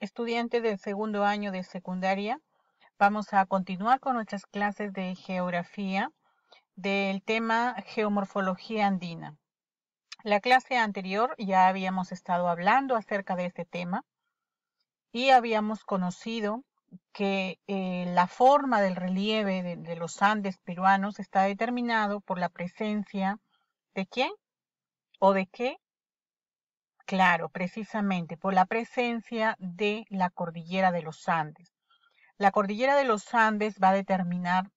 Estudiantes del segundo año de secundaria, vamos a continuar con nuestras clases de geografía del tema geomorfología andina. La clase anterior ya habíamos estado hablando acerca de este tema y habíamos conocido que eh, la forma del relieve de los Andes peruanos está determinado por la presencia de quién o de qué Claro, precisamente por la presencia de la cordillera de los Andes. La cordillera de los Andes va a determinar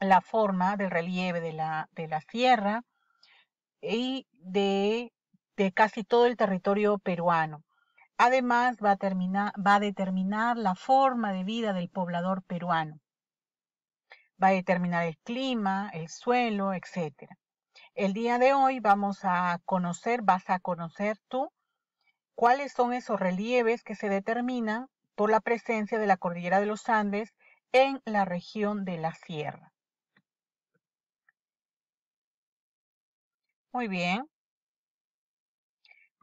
la forma del relieve de la, de la sierra y de, de casi todo el territorio peruano. Además, va a, va a determinar la forma de vida del poblador peruano. Va a determinar el clima, el suelo, etc. El día de hoy vamos a conocer, vas a conocer tú cuáles son esos relieves que se determinan por la presencia de la cordillera de los Andes en la región de la sierra. Muy bien.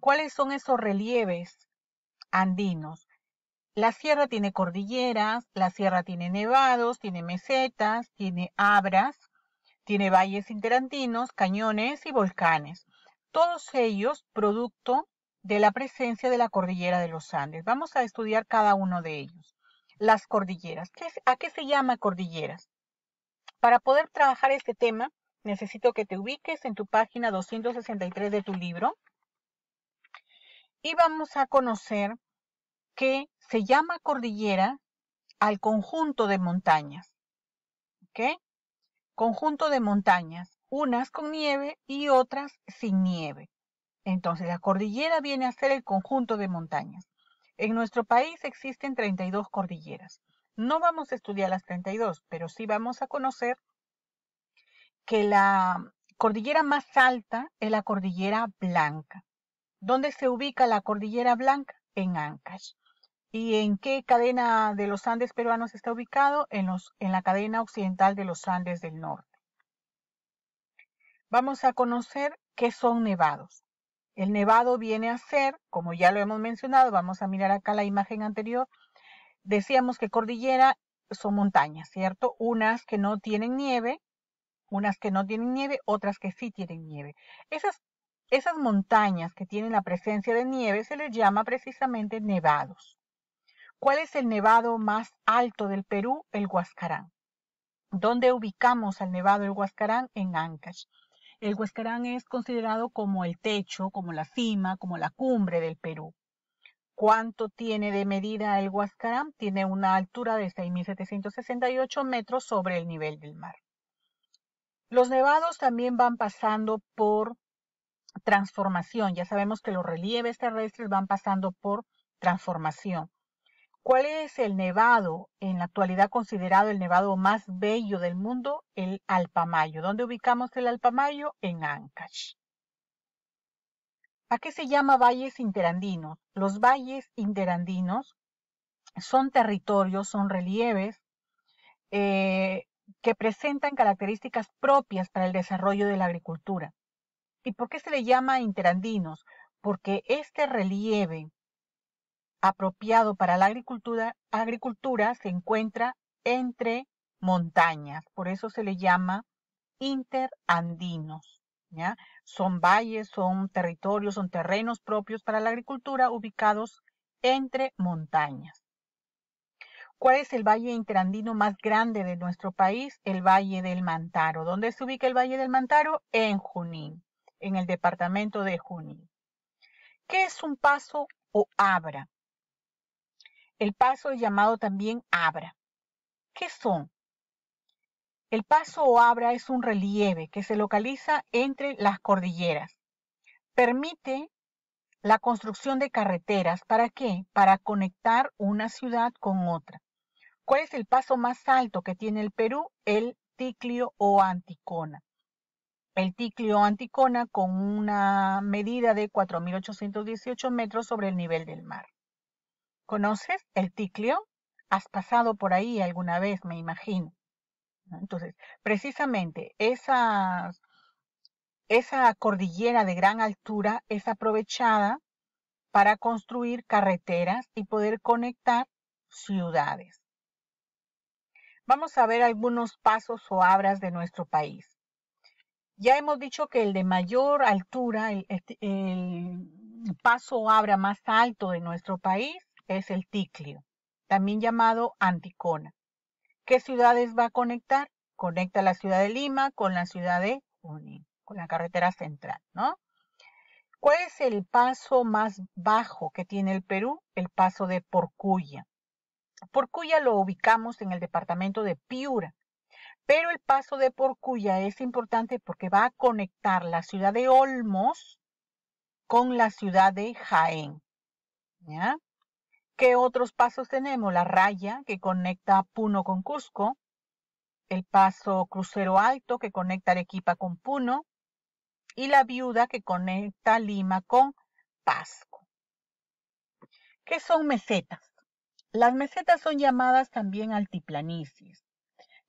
¿Cuáles son esos relieves andinos? La sierra tiene cordilleras, la sierra tiene nevados, tiene mesetas, tiene abras, tiene valles interandinos, cañones y volcanes. Todos ellos producto de la presencia de la cordillera de los Andes. Vamos a estudiar cada uno de ellos. Las cordilleras. ¿A qué se llama cordilleras? Para poder trabajar este tema, necesito que te ubiques en tu página 263 de tu libro y vamos a conocer que se llama cordillera al conjunto de montañas. ¿Ok? Conjunto de montañas, unas con nieve y otras sin nieve. Entonces, la cordillera viene a ser el conjunto de montañas. En nuestro país existen 32 cordilleras. No vamos a estudiar las 32, pero sí vamos a conocer que la cordillera más alta es la cordillera blanca. ¿Dónde se ubica la cordillera blanca? En Ancash. ¿Y en qué cadena de los Andes peruanos está ubicado? En, en la cadena occidental de los Andes del Norte. Vamos a conocer qué son nevados. El nevado viene a ser, como ya lo hemos mencionado, vamos a mirar acá la imagen anterior, decíamos que cordillera son montañas, ¿cierto? Unas que no tienen nieve, unas que no tienen nieve, otras que sí tienen nieve. Esas, esas montañas que tienen la presencia de nieve se les llama precisamente nevados. ¿Cuál es el nevado más alto del Perú? El Huascarán. ¿Dónde ubicamos al nevado del Huascarán? En Ancash el Huascarán es considerado como el techo, como la cima, como la cumbre del Perú. ¿Cuánto tiene de medida el Huascarán? Tiene una altura de 6.768 metros sobre el nivel del mar. Los nevados también van pasando por transformación. Ya sabemos que los relieves terrestres van pasando por transformación. ¿Cuál es el nevado en la actualidad considerado el nevado más bello del mundo? El Alpamayo. ¿Dónde ubicamos el Alpamayo? En Ancash. ¿A qué se llama valles interandinos? Los valles interandinos son territorios, son relieves eh, que presentan características propias para el desarrollo de la agricultura. ¿Y por qué se le llama interandinos? Porque este relieve apropiado para la agricultura, agricultura se encuentra entre montañas, por eso se le llama interandinos. Son valles, son territorios, son terrenos propios para la agricultura ubicados entre montañas. ¿Cuál es el valle interandino más grande de nuestro país? El Valle del Mantaro. ¿Dónde se ubica el Valle del Mantaro? En Junín, en el departamento de Junín. ¿Qué es un paso o abra? El paso llamado también abra. ¿Qué son? El paso o abra es un relieve que se localiza entre las cordilleras. Permite la construcción de carreteras. ¿Para qué? Para conectar una ciudad con otra. ¿Cuál es el paso más alto que tiene el Perú? El Ticlio o Anticona. El Ticlio o Anticona con una medida de 4.818 metros sobre el nivel del mar. ¿Conoces el ticlio? Has pasado por ahí alguna vez, me imagino. Entonces, precisamente esa, esa cordillera de gran altura es aprovechada para construir carreteras y poder conectar ciudades. Vamos a ver algunos pasos o abras de nuestro país. Ya hemos dicho que el de mayor altura, el paso o abra más alto de nuestro país es el Ticlio, también llamado Anticona. ¿Qué ciudades va a conectar? Conecta la ciudad de Lima con la ciudad de Junín, con la carretera central, ¿no? ¿Cuál es el paso más bajo que tiene el Perú? El paso de Porcuya. Porcuya lo ubicamos en el departamento de Piura, pero el paso de Porcuya es importante porque va a conectar la ciudad de Olmos con la ciudad de Jaén. ¿ya? ¿Qué otros pasos tenemos? La raya que conecta Puno con Cusco, el paso Crucero Alto que conecta Arequipa con Puno y la viuda que conecta Lima con Pasco. ¿Qué son mesetas? Las mesetas son llamadas también altiplanicies.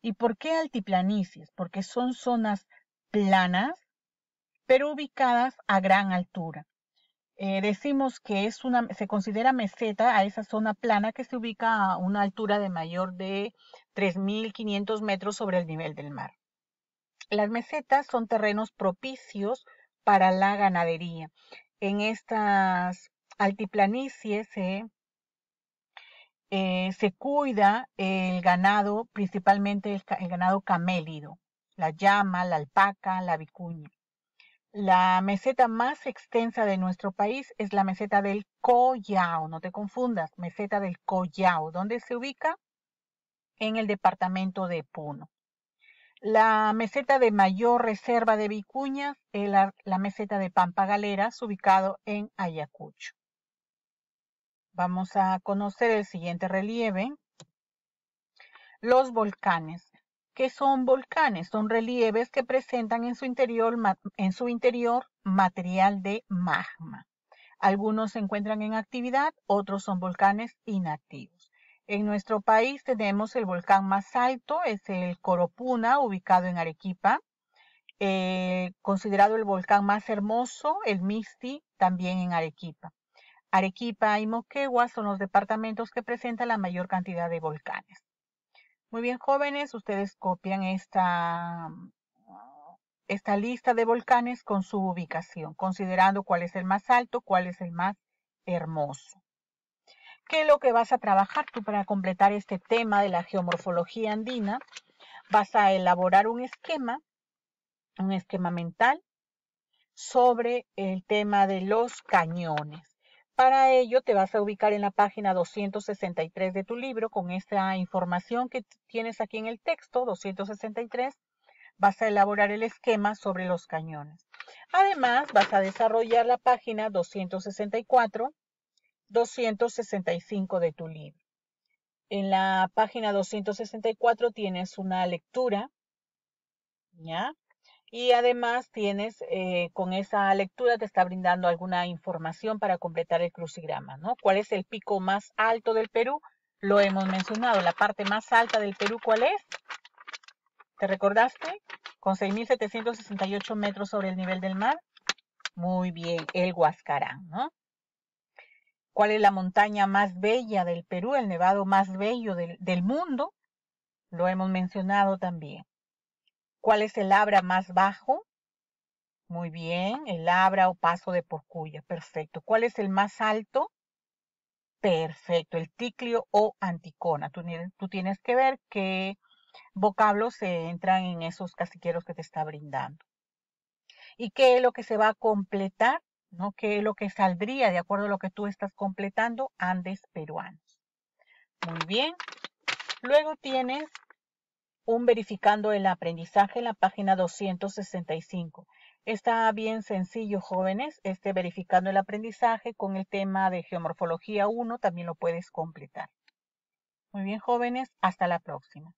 ¿Y por qué altiplanicies? Porque son zonas planas, pero ubicadas a gran altura. Eh, decimos que es una, se considera meseta a esa zona plana que se ubica a una altura de mayor de 3.500 metros sobre el nivel del mar. Las mesetas son terrenos propicios para la ganadería. En estas altiplanicies se, eh, cuida el ganado, principalmente el ganado camélido, la llama, la alpaca, la vicuña. La meseta más extensa de nuestro país es la meseta del Collao, no te confundas, meseta del Collao, donde se ubica en el departamento de Puno. La meseta de mayor reserva de vicuñas es la, meseta de Pampa Galeras, ubicado en Ayacucho. Vamos a conocer el siguiente relieve. Los volcanes que son volcanes, son relieves que presentan en su interior, material de magma. Algunos se encuentran en actividad, otros son volcanes inactivos. En nuestro país tenemos el volcán más alto, es el Coropuna, ubicado en Arequipa, eh, considerado el volcán más hermoso, el Misti, también en Arequipa. Arequipa y Moquegua son los departamentos que presentan la mayor cantidad de volcanes. Muy bien, jóvenes, ustedes copian esta, mm, ah, esta lista de volcanes con su ubicación, considerando cuál es el más alto, cuál es el más hermoso. ¿Qué es lo que vas a trabajar tú para completar este tema de la geomorfología andina? Vas a elaborar un esquema, un esquema mental sobre el tema de los cañones. Para ello te vas a ubicar en la página 263 de tu libro con esta información que tienes aquí en el texto 263. Vas a elaborar el esquema sobre los cañones. Además, vas a desarrollar la página 264, 265 de tu libro. En la página 264 tienes una lectura, ¿ya? Y además tienes, eh, con esa lectura te está brindando alguna información para completar el crucigrama, ¿no? ¿Cuál es el pico más alto del Perú? Lo hemos mencionado, la parte más alta del Perú, ¿cuál es? ¿Te recordaste? Con 6.768 metros sobre el nivel del mar. Muy bien, el Huascarán, ¿no? ¿Cuál es la montaña más bella del Perú, el nevado más bello del mundo? Lo hemos mencionado también. ¿Cuál es el abra más bajo? Muy bien, el abra o paso de porcuya. perfecto. ¿Cuál es el más alto? Perfecto, el ticlio o anticona. Tú, tienes que ver qué vocablos se entran en esos casiqueros que te está brindando. ¿Y qué es lo que se va a completar? ¿no? ¿Qué es lo que saldría de acuerdo a lo que tú estás completando? Andes peruanos. Muy bien. Luego tienes un verificando el aprendizaje en la página 265. Está bien sencillo, jóvenes, este verificando el aprendizaje con el tema de geomorfología 1 también lo puedes completar. Muy bien, jóvenes, hasta la próxima.